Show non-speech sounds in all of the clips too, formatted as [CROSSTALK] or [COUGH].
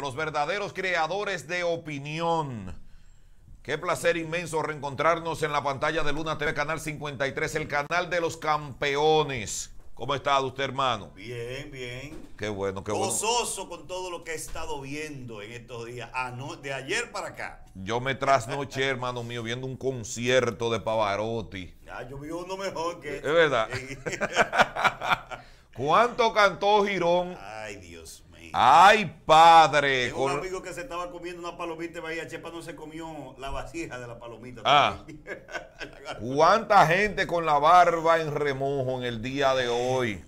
los verdaderos creadores de opinión. Qué placer inmenso reencontrarnos en la pantalla de Luna TV, Canal 53, el canal de los campeones. ¿Cómo está usted, hermano? Bien, bien. Qué bueno, qué bueno. Gozoso con todo lo que he estado viendo en estos días, ah, no, de ayer para acá. Yo me trasnoché, [LAUGHS] hermano mío, viendo un concierto de Pavarotti. Ah, yo vi uno mejor que... Es verdad. [LAUGHS] [LAUGHS] ¿Cuánto cantó Girón? Ay, Dios Ay, padre. un amigo que se estaba comiendo una palomita de Bahía Chepa, no se comió la vasija de la palomita. Ah. ¿Cuánta gente con la barba en remojo en el día de hoy?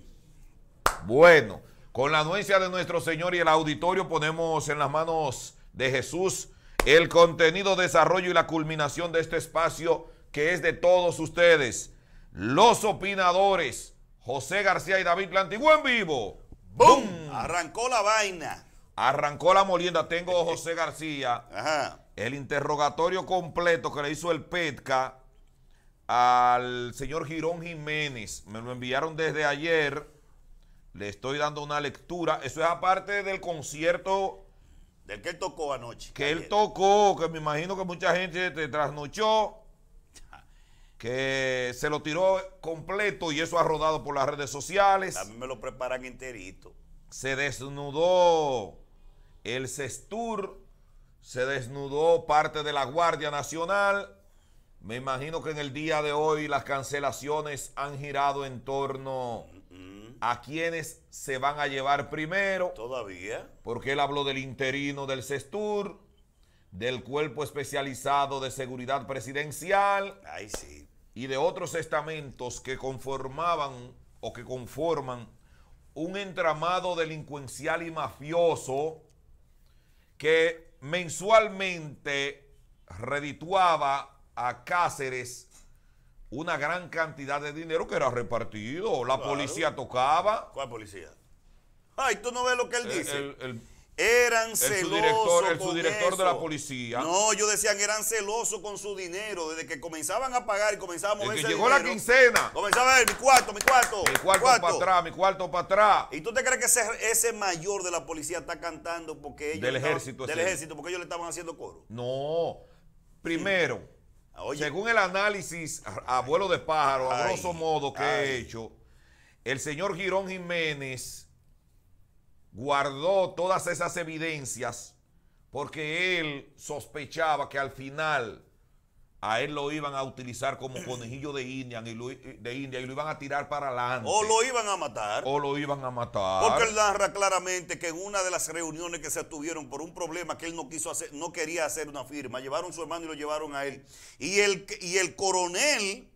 Bueno, con la anuencia de nuestro Señor y el auditorio ponemos en las manos de Jesús el contenido, desarrollo y la culminación de este espacio que es de todos ustedes, los opinadores, José García y David Plantiguen en vivo. ¡Bum! Arrancó la vaina. Arrancó la molienda. Tengo a José García. Ajá. El interrogatorio completo que le hizo el PETCA al señor Girón Jiménez. Me lo enviaron desde ayer. Le estoy dando una lectura. Eso es aparte del concierto. Del que él tocó anoche. Que él tocó, que me imagino que mucha gente te trasnochó que se lo tiró completo y eso ha rodado por las redes sociales. A mí me lo preparan enterito. Se desnudó el cestur, se desnudó parte de la Guardia Nacional. Me imagino que en el día de hoy las cancelaciones han girado en torno a quienes se van a llevar primero. Todavía. Porque él habló del interino del Sestur del Cuerpo Especializado de Seguridad Presidencial Ay, sí. y de otros estamentos que conformaban o que conforman un entramado delincuencial y mafioso que mensualmente redituaba a Cáceres una gran cantidad de dinero que era repartido. La policía tocaba. ¿Cuál policía? Ay, tú no ves lo que él dice. el, eran el director El subdirector de la policía. No, yo decían eran celosos con su dinero. Desde que comenzaban a pagar y comenzaban a que llegó la quincena. Comenzaba a ver mi cuarto, mi cuarto. Mi cuarto, para atrás, mi cuarto para atrás. ¿Y tú te crees que ese, mayor de la policía está cantando porque ellos. Del ejército, Del ejército, porque ellos le estaban haciendo coro? No. Primero, ah, según el análisis abuelo de pájaro, a grosso modo que he hecho, el señor Girón Jiménez guardó todas esas evidencias porque él sospechaba que al final a él lo iban a utilizar como conejillo de India y lo, eh, de India y lo iban a tirar para adelante. O lo iban a matar. O lo iban a matar. Porque él narra claramente que en una de las reuniones que se tuvieron por un problema que él no quiso hacer, no quería hacer una firma, llevaron a su hermano y lo llevaron a él. Y el, y el coronel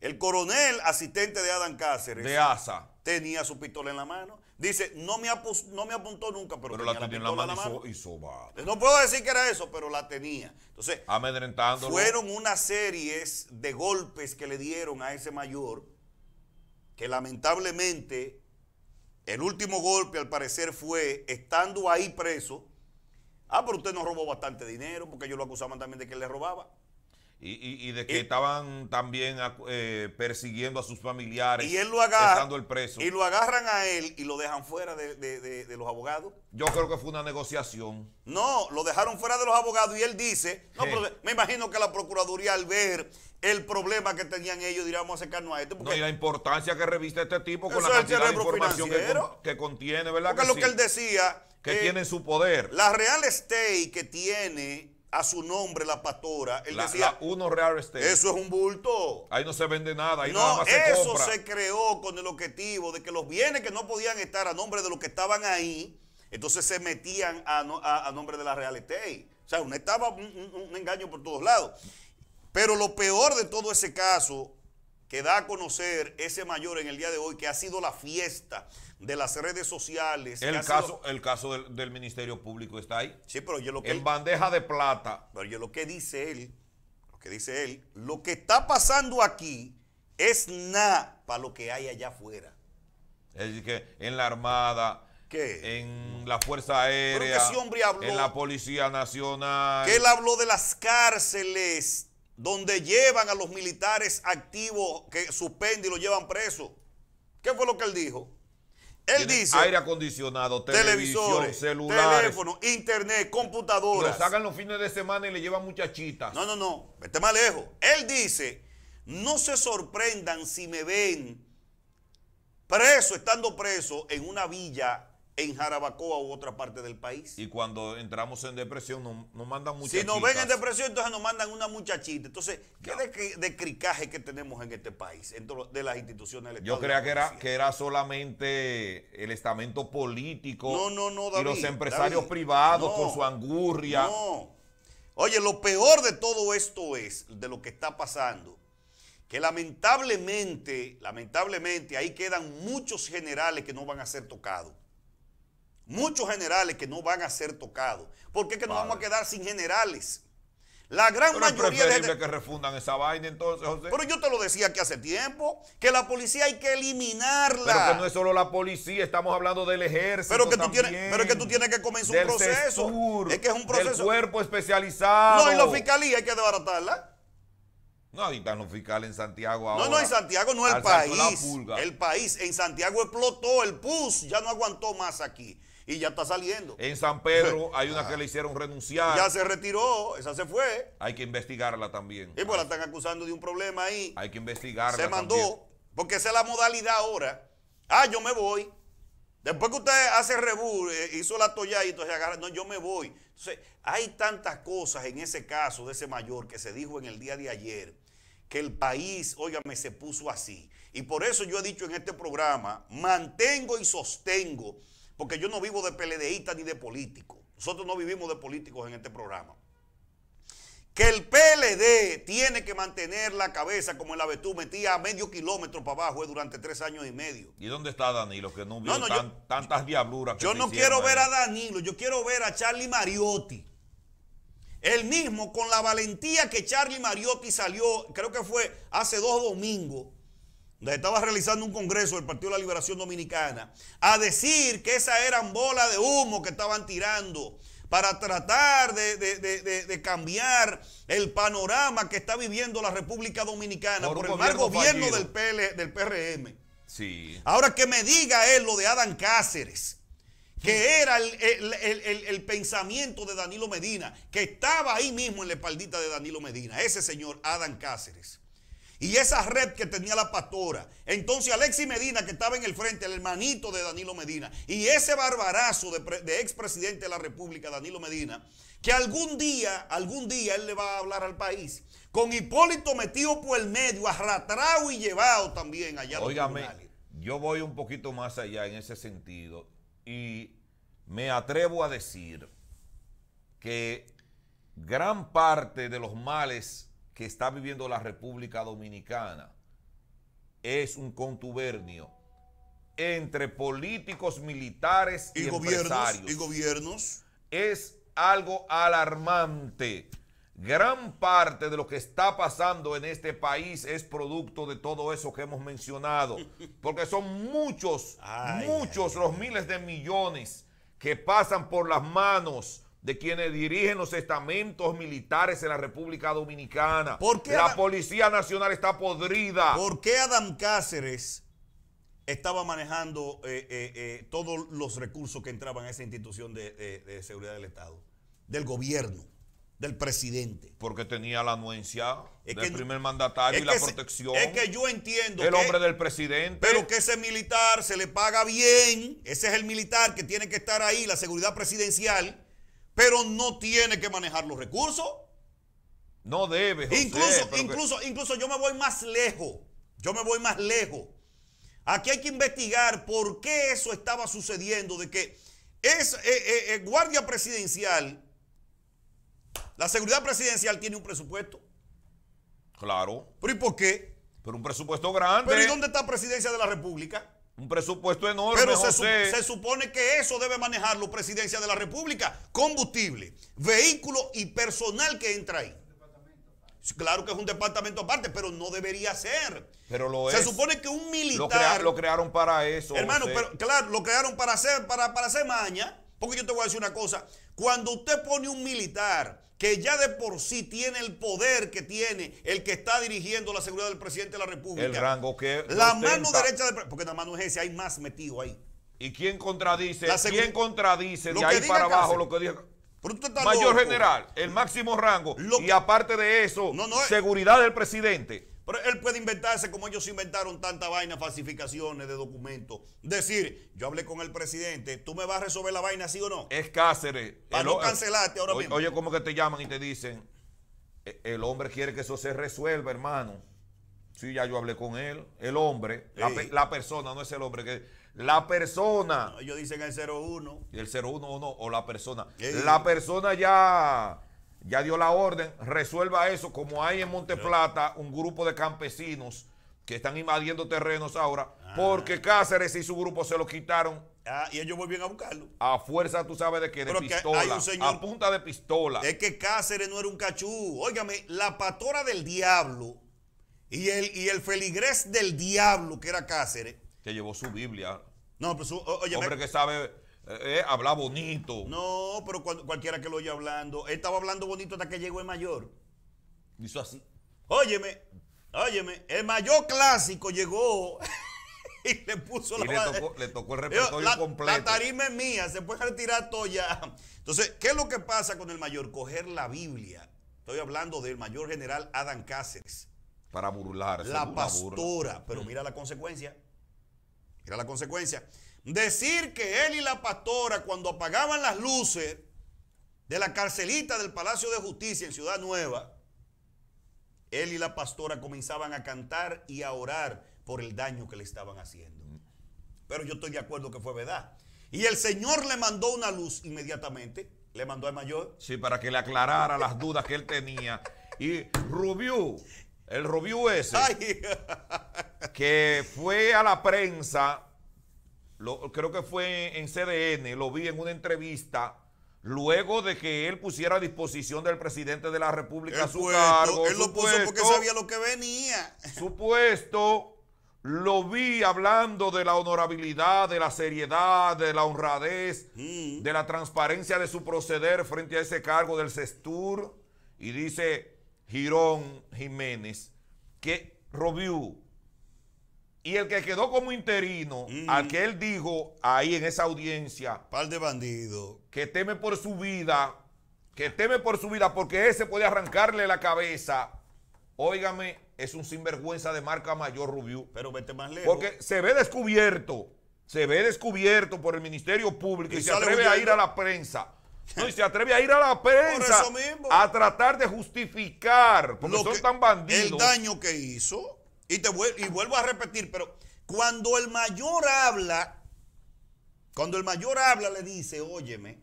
el coronel asistente de Adam Cáceres. De ASA. Tenía su pistola en la mano. Dice, no me, apuntó nunca, pero, la tenía en la mano. Y no puedo decir que era eso, pero la tenía. Entonces, fueron unas series de golpes que le dieron a ese mayor que lamentablemente el último golpe al parecer fue estando ahí preso. Ah, pero usted nos robó bastante dinero porque ellos lo acusaban también de que le robaba. Y, de que estaban también eh, persiguiendo a sus familiares. Y él lo agarra, Y lo agarran a él y lo dejan fuera de, los abogados. Yo creo que fue una negociación. No, lo dejaron fuera de los abogados y él dice, me imagino que la Procuraduría al ver el problema que tenían ellos diríamos vamos a acercarnos a esto. no, y la importancia que reviste este tipo con la cantidad de información que, contiene, ¿verdad? Porque que lo que él decía... Que eh, tiene su poder. La Real Estate que tiene a su nombre la pastora. Él decía, uno real estate. Eso es un bulto. Ahí no se vende nada. no, eso se creó con el objetivo de que los bienes que no podían estar a nombre de los que estaban ahí, entonces se metían a, nombre de la real estate. O sea, estaba un engaño por todos lados. Pero lo peor de todo ese caso que da a conocer ese mayor en el día de hoy, que ha sido la fiesta de las redes sociales. El caso, el caso del, Ministerio Público está ahí. Sí, pero yo lo que... En bandeja de plata. Pero yo lo que dice él, lo que dice él, lo que está pasando aquí es nada para lo que hay allá afuera. Es decir, que en la Armada, ¿Qué? En la Fuerza Aérea. en la Policía Nacional. Que él habló de las cárceles donde llevan a los militares activos que suspenden y los llevan presos. ¿Qué fue lo que él dijo? Él dice. Aire acondicionado, televisores, celulares. Teléfono, internet, computadoras. Lo sacan los fines de semana y le llevan muchachitas. No, no, no. Vete más lejos. Él dice: No se sorprendan si me ven preso, estando preso en una villa en Jarabacoa u otra parte del país. Y cuando entramos en depresión nos, mandan muchachitas. Si nos ven en depresión, entonces nos mandan una muchachita. Entonces, ¿qué de, cricaje que tenemos en este país, dentro de las instituciones electorales. Yo creía que era, que era solamente el estamento político no, no, no, David, y los empresarios privados con su angurria. No. Oye, lo peor de todo esto es, de lo que está pasando, que lamentablemente, lamentablemente, ahí quedan muchos generales que no van a ser tocados Muchos generales que no van a ser tocados. ¿Por qué que nos vamos a quedar sin generales? La gran mayoría es preferible de que refundan esa vaina entonces, José. Pero yo te lo decía que hace tiempo, que la policía hay que eliminarla. Pero que no es solo la policía, estamos hablando del ejército Pero que tú tienes, pero que tú tienes que comenzar un proceso. es que es un proceso. Del cuerpo especializado. No, y la fiscalía hay que desbaratarla. No, ahí están los fiscales en Santiago ahora. No, no, en Santiago no el país. El país en Santiago explotó el PUS, ya no aguantó más aquí y ya está saliendo. En San Pedro [LAUGHS] hay una que le ah. hicieron renunciar. Ya se retiró, esa se fue. Hay que investigarla también. Y pues la están acusando de un problema ahí. Hay que investigarla. Se mandó, porque esa es la modalidad ahora. Ah, yo me voy. Después que usted hace rebú, eh, hizo la toalla y entonces agarra, no, yo me voy. Entonces, hay tantas cosas en ese caso de ese mayor que se dijo en el día de ayer que el país, óigame, se puso así. Y por eso yo he dicho en este programa, mantengo y sostengo porque yo no vivo de PLDista ni de político. Nosotros no vivimos de políticos en este programa. Que el PLD tiene que mantener la cabeza como el Avetú metía a medio kilómetro para abajo eh, durante tres años y medio. ¿Y dónde está Danilo? Que no vio tantas diabluras. yo no quiero ver a Danilo, yo quiero ver a Charlie Mariotti. El mismo, con la valentía que Charlie Mariotti salió, creo que fue hace dos domingos, estaba realizando un congreso del Partido de la Liberación Dominicana, a decir que esas eran bolas de humo que estaban tirando para tratar de, cambiar el panorama que está viviendo la República Dominicana por, el gobierno mal gobierno del, PL, del PRM. Sí. Ahora que me diga él lo de Adán Cáceres, que era el, el, pensamiento de Danilo Medina, que estaba ahí mismo en la espaldita de Danilo Medina, ese señor Adán Cáceres y esa red que tenía la pastora. Entonces Alexis Medina, que estaba en el frente, el hermanito de Danilo Medina, y ese barbarazo de, expresidente de la República, Danilo Medina, que algún día, algún día él le va a hablar al país, con Hipólito metido por el medio, arrastrado y llevado también allá. Óigame, yo voy un poquito más allá en ese sentido y me atrevo a decir que gran parte de los males que está viviendo la República Dominicana es un contubernio entre políticos, militares y, gobiernos, Y gobiernos. Es algo alarmante. Gran parte de lo que está pasando en este país es producto de todo eso que hemos mencionado, [LAUGHS] porque son muchos, muchos los miles de millones que pasan por las manos de quienes dirigen los estamentos militares en la República Dominicana. ¿Por la Policía Nacional está podrida. ¿Por qué Adam Cáceres estaba manejando eh, eh, eh, todos los recursos que entraban a esa institución de, seguridad del Estado? Del gobierno, del presidente. Porque tenía la anuencia del primer mandatario y la protección. es que yo entiendo. El hombre del presidente. Pero que ese militar se le paga bien. Ese es el militar que tiene que estar ahí, la seguridad presidencial pero no tiene que manejar los recursos. No debe. incluso, incluso, incluso yo me voy más lejos. Yo me voy más lejos. Aquí hay que investigar por qué eso estaba sucediendo, de que es eh, eh, eh, guardia presidencial, la seguridad presidencial tiene un presupuesto. Claro. ¿Pero y por qué? Pero un presupuesto grande. ¿Pero y dónde está la presidencia de la República? Un presupuesto enorme. Pero Se, supone que eso debe manejarlo Presidencia de la República. Combustible, vehículo y personal que entra ahí. Claro que es un departamento aparte, pero no debería ser. Pero lo Se supone que un militar. Lo, crearon para eso. Hermano, pero claro, lo crearon para hacer, para, para hacer maña. Porque yo te voy a decir una cosa. Cuando usted pone un militar que ya de por sí tiene el poder que tiene el que está dirigiendo la seguridad del presidente de la República. El rango que. La mano derecha del Porque la mano es ese, hay más metido ahí. ¿Y quién contradice? ¿Quién contradice de ahí para abajo lo que diga? Mayor general, el máximo rango. y aparte de eso, eh. seguridad del presidente. Pero él puede inventarse como ellos inventaron tanta vaina, falsificaciones de documentos. Decir, yo hablé con el presidente, ¿tú me vas a resolver la vaina, sí o no? Es Cáceres. Para no cancelarte ahora mismo. Oye, ¿cómo que te llaman y te dicen? E-, el hombre quiere que eso se resuelva, hermano. Sí, ya yo hablé con él. El hombre, la, persona, no es el hombre que... La persona. Ellos dicen el 01. El 01 o no, o la persona. La persona ya ya dio la orden, resuelva eso, como hay en Plata un grupo de campesinos que están invadiendo terrenos ahora, ah. porque Cáceres y su grupo se lo quitaron. Ah, y ellos vuelven a buscarlo. A fuerza, tú sabes de qué, de pistola. Que a punta de pistola. Es que Cáceres no era un cachú. Óigame, la patora del diablo y el, y el feligrés del diablo, que era Cáceres. Que llevó su Biblia. No, pero su, Hombre que sabe eh, eh, habla bonito. No, pero cualquiera que lo oye hablando. Él estaba hablando bonito hasta que llegó el mayor. Hizo así. Óyeme, óyeme, el mayor clásico llegó [LAUGHS] y le puso la... Le tocó, el repertorio completo. La tarima es mía, se puede retirar todo ya. Entonces, ¿qué es lo que pasa con el mayor? Coger la Biblia. Estoy hablando del mayor general Adam Cáceres. Para burlar. La pastora. Pero mira la consecuencia. Mira la consecuencia. Decir que él y la pastora cuando apagaban las luces de la carcelita del Palacio de Justicia en Ciudad Nueva, él y la pastora comenzaban a cantar y a orar por el daño que le estaban haciendo. Pero yo estoy de acuerdo que fue verdad. Y el Señor le mandó una luz inmediatamente. Le mandó al mayor. Sí, para que le aclarara las dudas que él tenía. Y Rubiu el Rubiu ese, que fue a la prensa creo que fue en CDN, lo vi en una entrevista, luego de que él pusiera a disposición del presidente de la República su cargo. Él lo puso porque sabía lo que venía. Supuesto, lo vi hablando de la honorabilidad, de la seriedad, de la honradez, mm. de la transparencia de su proceder frente a ese cargo del Cestur Y dice Girón Jiménez que Robiu y el que quedó como interino, mm. al que él dijo ahí en esa audiencia. Par de bandido. Que teme por su vida, que teme por su vida porque ese puede arrancarle la cabeza. Óigame, es un sinvergüenza de marca mayor Rubio. Pero vete más lejos. Porque se ve descubierto, se ve descubierto por el Ministerio Público y, se atreve a ir a la prensa. No, y se atreve a ir a la [LAUGHS] prensa a tratar de justificar, porque son tan bandidos. El daño que hizo. Y, te vuelvo, a repetir, pero cuando el mayor habla, cuando el mayor habla le dice, óyeme,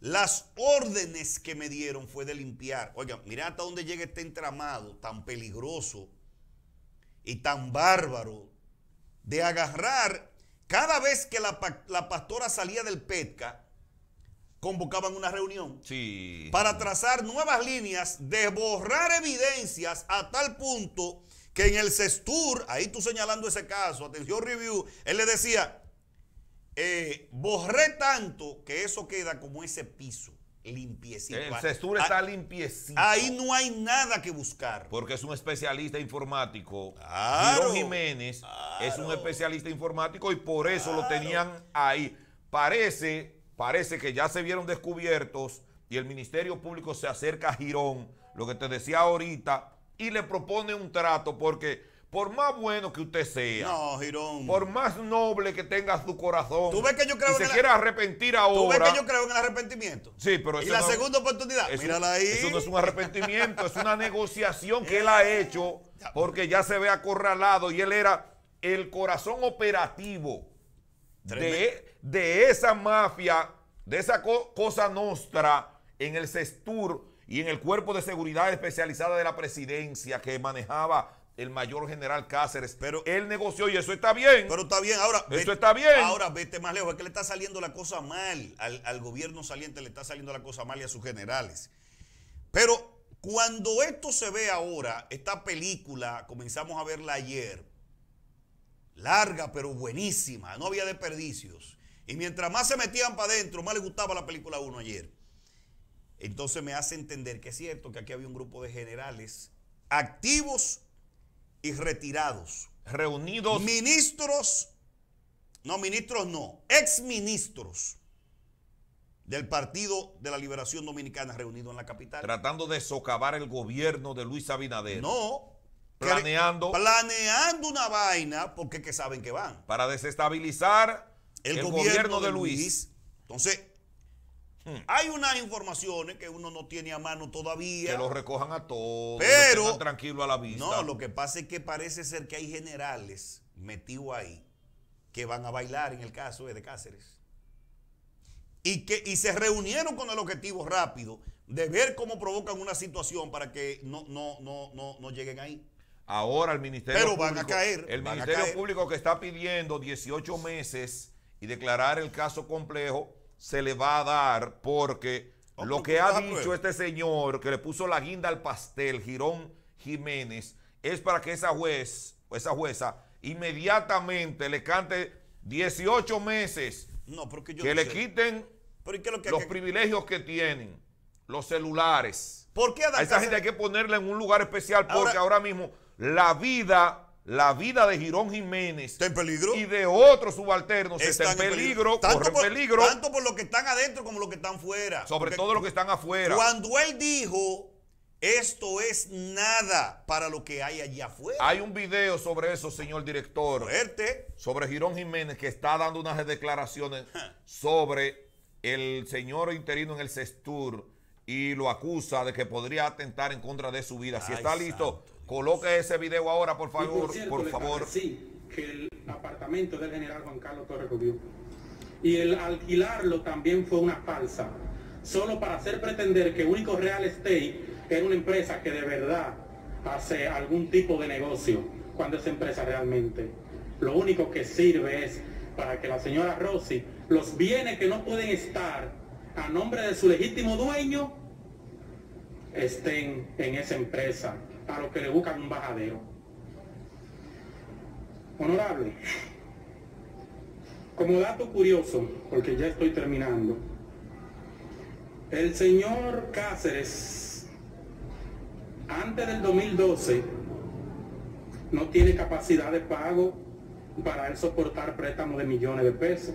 las órdenes que me dieron fue de limpiar. Oiga, mira hasta dónde llega este entramado tan peligroso y tan bárbaro de agarrar. Cada vez que la, pastora salía del PETCA, convocaban una reunión sí. para trazar nuevas líneas, de borrar evidencias a tal punto que en el cestur ahí tú señalando ese caso, atención review, él le decía, eh, borré tanto que eso queda como ese piso limpiecito. El cestur ah, está limpiecito. Ahí no hay nada que buscar. Porque es un especialista informático. Claro, Jiménez es un especialista informático y por eso lo tenían ahí. Parece, parece que ya se vieron descubiertos y el Ministerio Público se acerca a Girón. Lo que te decía ahorita, y le propone un trato porque por más bueno que usted sea, por más noble que tenga su corazón, ¿Tú ves que yo creo y quiera arrepentir ahora. ¿Tú ves que yo creo en el arrepentimiento? Sí, pero Y la segunda oportunidad, mírala ahí. Eso no es un arrepentimiento, es una negociación que él ha eh, hecho porque ya se ve acorralado y él era el corazón operativo de, esa mafia, de esa cosa nuestra en el cestur y en el cuerpo de seguridad especializada de la presidencia que manejaba el mayor general Cáceres, pero él negoció y eso está bien. Pero está bien, ahora. vete, está bien. Ahora vete más lejos, es que le está saliendo la cosa mal. Al, al, gobierno saliente le está saliendo la cosa mal y a sus generales. Pero cuando esto se ve ahora, esta película, comenzamos a verla ayer, larga pero buenísima, no había desperdicios. Y mientras más se metían para adentro, más le gustaba la película a uno ayer. Entonces me hace entender que es cierto que aquí había un grupo de generales activos y retirados. Reunidos. Ministros, no, ministros no, exministros del Partido de la Liberación Dominicana reunidos en la capital. Tratando de socavar el gobierno de Luis Abinader. No, planeando. Planeando una vaina porque que saben que van. Para desestabilizar el, gobierno, de, Luis. Entonces, Hmm. Hay unas informaciones que uno no tiene a mano todavía. Que lo recojan a todos. Pero. tranquilo a la vista. No, lo que pasa es que parece ser que hay generales metidos ahí que van a bailar en el caso de Cáceres. Y, que, se reunieron con el objetivo rápido de ver cómo provocan una situación para que no, no, no, no, lleguen ahí. Ahora el Ministerio Pero van A caer, el Ministerio Público que está pidiendo 18 meses y declarar el caso complejo se le va a dar porque oh, lo pues, que pues, ha ah, pues. dicho este señor que le puso la guinda al pastel, Girón Jiménez, es para que esa juez, esa jueza, inmediatamente le cante 18 meses. No, porque que le quiten los privilegios que tienen, los celulares. ¿Por a esa gente hay que ponerla en un lugar especial porque ahora mismo la vida la vida de Girón Jiménez en peligro y de otros subalternos está en peligro, tanto por, peligro. Tanto por los que están adentro como los que están fuera. Sobre todo lo que están afuera. Cuando él dijo, esto es nada para lo que hay allá afuera. Hay un video sobre eso, señor director. Fuerte. Sobre Girón Jiménez que está dando unas declaraciones sobre el señor interino en el Cestur y lo acusa de que podría atentar en contra de su vida. Si está listo... Coloque ese video ahora, por favor. Por, favor. Sí, que el apartamento del general Juan Carlos Torres Y el alquilarlo también fue una falsa. Solo para hacer pretender que Único Real Estate era una empresa que de verdad hace algún tipo de negocio, cuando esa empresa realmente. Lo único que sirve es para que la señora Rossi, los bienes que no pueden estar a nombre de su legítimo dueño, estén en esa empresa a los que le buscan un bajadero. Honorable, como dato curioso, porque ya estoy terminando, el señor Cáceres, antes del 2012, no tiene capacidad de pago para él soportar préstamos de millones de pesos.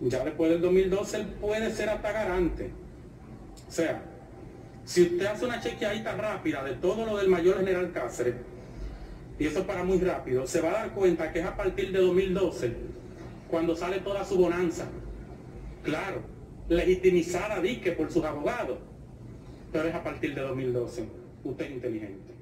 Ya después del 2012 él puede ser hasta garante. O sea, si usted hace una chequeadita rápida de todo lo del mayor general Cáceres, y eso para muy rápido, se va a dar cuenta que es a partir de 2012 cuando sale toda su bonanza. Claro, legitimizada dique por sus abogados, pero es a partir de 2012. Usted es inteligente.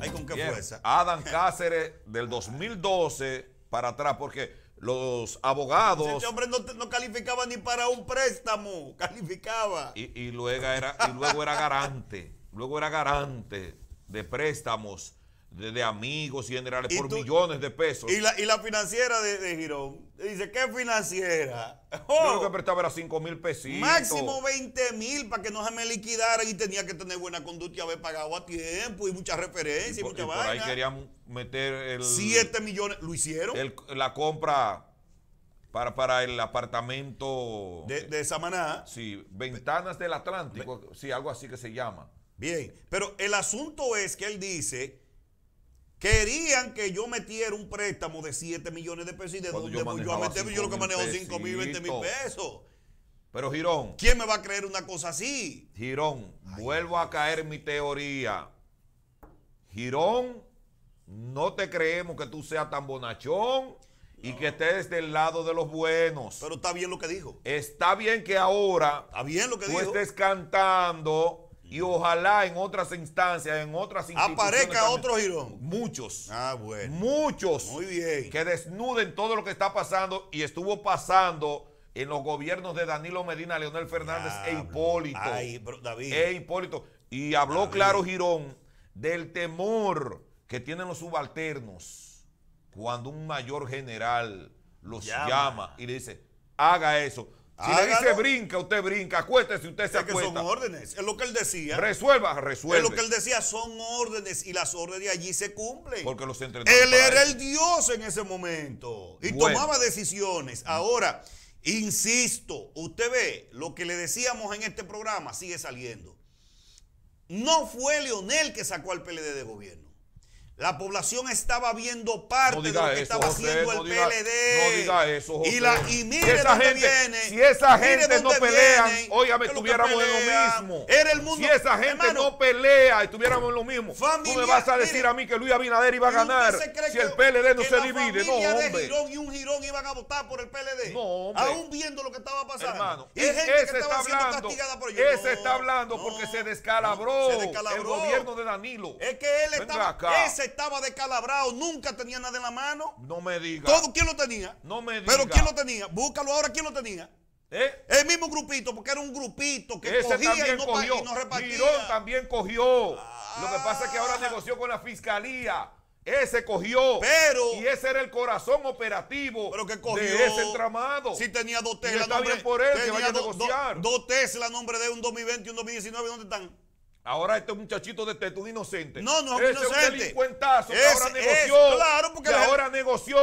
Hay con qué fuerza. Adam Cáceres del 2012 para atrás, porque los abogados. Ese hombre no, no, calificaba ni para un préstamo, [LAUGHS] calificaba. Y, y luego, era, y luego era garante, luego era garante de préstamos de, amigos y generales por millones de pesos. Y la, financiera de, Girón dice, ¿qué financiera? Yo lo oh. que prestaba era 5 mil pesitos. Máximo 20 mil para que no se me liquidaran y tenía que tener buena conducta y haber pagado a tiempo y muchas referencias y, por ahí querían meter el... 7 millones, ¿lo hicieron? la compra... Para, para, el apartamento de, de, Samaná. Sí, Ventanas del Atlántico, sí, algo así que se llama. Bien, pero el asunto es que él dice Querían que yo metiera un préstamo de 7 millones de pesos y de dónde voy yo a yo lo que manejo 5 mil, 20 mil pesos. Pero Girón. ¿Quién me va a creer una cosa así? Girón, vuelvo a caer mi teoría. Girón, no te creemos que tú seas tan bonachón y que estés del lado de los buenos. Pero está bien lo que dijo. Está bien que ahora bien lo que tú estés cantando y ojalá en otras instancias, en otras instituciones. Aparezca otro girón. Muchos. Ah, bueno. Muchos. Muy bien. Que desnuden todo lo que está pasando y estuvo pasando en los gobiernos de Danilo Medina, Leonel Fernández e Hipólito. Ay, David. E Hipólito. Y habló claro Girón del temor que tienen los subalternos cuando un mayor general los llama y le dice, haga eso. Si ah, le dice brinca, usted brinca, acuéstese, usted se es Que son órdenes, es lo que él decía. Resuelva, resuelva Es lo que él decía, son órdenes y las órdenes allí se cumplen. Porque los Él era el Dios en ese momento y tomaba decisiones. Ahora, insisto, usted ve, lo que le decíamos en este programa sigue saliendo. No fue Leonel que sacó al PLD de gobierno. La población estaba viendo parte de lo que estaba haciendo el PLD. No diga eso, José. Y, la, mire si esa dónde gente, viene. Si esa gente no pelea, óigame, estuviéramos en lo mismo. si esa gente no pelea, estuviéramos en lo mismo. Tú me vas a decir a mí que Luis Abinader iba a ganar si el PLD no se divide. No, hombre. de Girón y un Girón iban a votar por el PLD. No, Aún viendo lo que estaba pasando. y e- gente ese que estaba por Ese está hablando porque se descalabró, el gobierno de Danilo. Es que él estaba estaba descalabrado, nunca tenía nada en la mano. No me diga. Todo, ¿quién lo tenía? No me diga. Pero ¿quién lo tenía? Búscalo ahora, ¿quién lo tenía? ¿Eh? El mismo grupito, porque era un grupito que cogía y no, Y no también cogió. Lo que pasa es que ahora ah. negoció con la fiscalía. Ese cogió. Pero. Y ese era el corazón operativo. Pero que cogió. De ese entramado. Si tenía dos Tesla. está nombre, bien por él, que vaya a negociar. Dos nombre de un 2020 y un 2019, ¿dónde están? Ahora este muchachito de este, un inocente. No, no, es inocente. Es un delincuentazo que ahora negoció. claro, porque que ahora negoció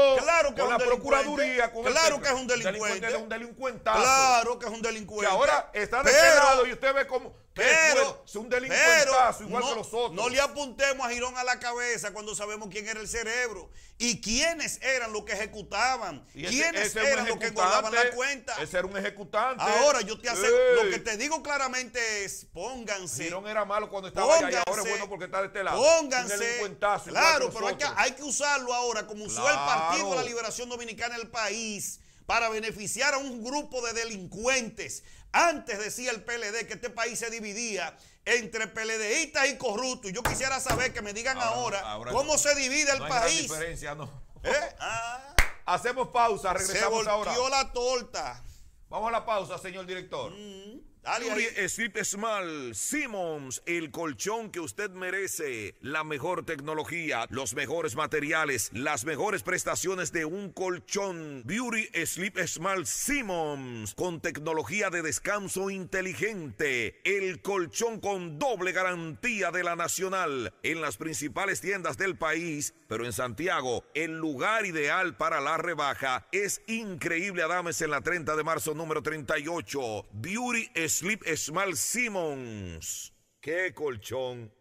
con la Procuraduría. claro que es un delincuente. Es un delincuentazo. Claro que es un delincuente. Que ahora está de este y usted ve cómo. Pero, es un delincuentazo igual no, que los otros. No le apuntemos a Girón a la cabeza cuando sabemos quién era el cerebro y quiénes eran los que ejecutaban. quiénes eran los que guardaban la cuenta. Ese era un ejecutante. Ahora, yo te aseguro, lo que te digo claramente es, pónganse. Girón era malo cuando estaba ahora es bueno porque está de este lado. Pónganse. Claro, pero hay que, usarlo ahora, como usó el Partido de la Liberación Dominicana el país, para beneficiar a un grupo de delincuentes. Antes decía el PLD que este país se dividía entre PLDistas y corruptos. y Yo quisiera saber que me digan ahora, cómo se divide el país. diferencia, no. ¿Eh? [LAUGHS] Ah. Hacemos pausa, regresamos se volteó la torta. Vamos a la pausa, señor director. Mm. Beauty Sleep Small, Simmons, el colchón que usted merece, la mejor tecnología, los mejores materiales, las mejores prestaciones de un colchón. Beauty Sleep Small Simmons, con tecnología de descanso inteligente, el colchón con doble garantía de la nacional, en las principales tiendas del país, pero en Santiago, el lugar ideal para la rebaja es increíble Adames en la 30 de marzo número 38. Beauty Sleep Sleep Small Simmons. ¡Qué colchón!